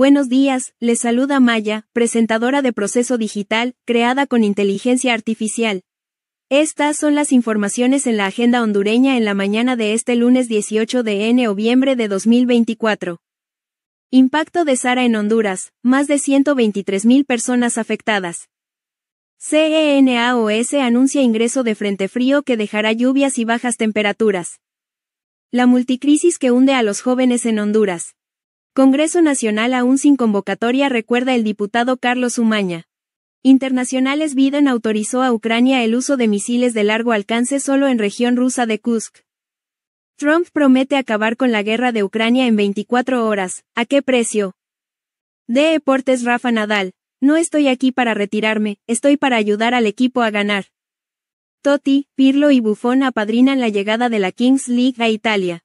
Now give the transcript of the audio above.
Buenos días, les saluda Maya, presentadora de Proceso Digital, creada con inteligencia artificial. Estas son las informaciones en la agenda hondureña en la mañana de este lunes 18 de noviembre de 2024. Impacto de Sara en Honduras, más de 123.000 personas afectadas. CENAOS anuncia ingreso de frente frío que dejará lluvias y bajas temperaturas. La multicrisis que hunde a los jóvenes en Honduras. Congreso Nacional aún sin convocatoria recuerda el diputado Carlos Umaña. Internacionales Biden autorizó a Ucrania el uso de misiles de largo alcance solo en región rusa de Kusk. Trump promete acabar con la guerra de Ucrania en 24 horas, ¿a qué precio? De Deportes Rafa Nadal, no estoy aquí para retirarme, estoy para ayudar al equipo a ganar. Totti, Pirlo y Buffon apadrinan la llegada de la Kings League a Italia.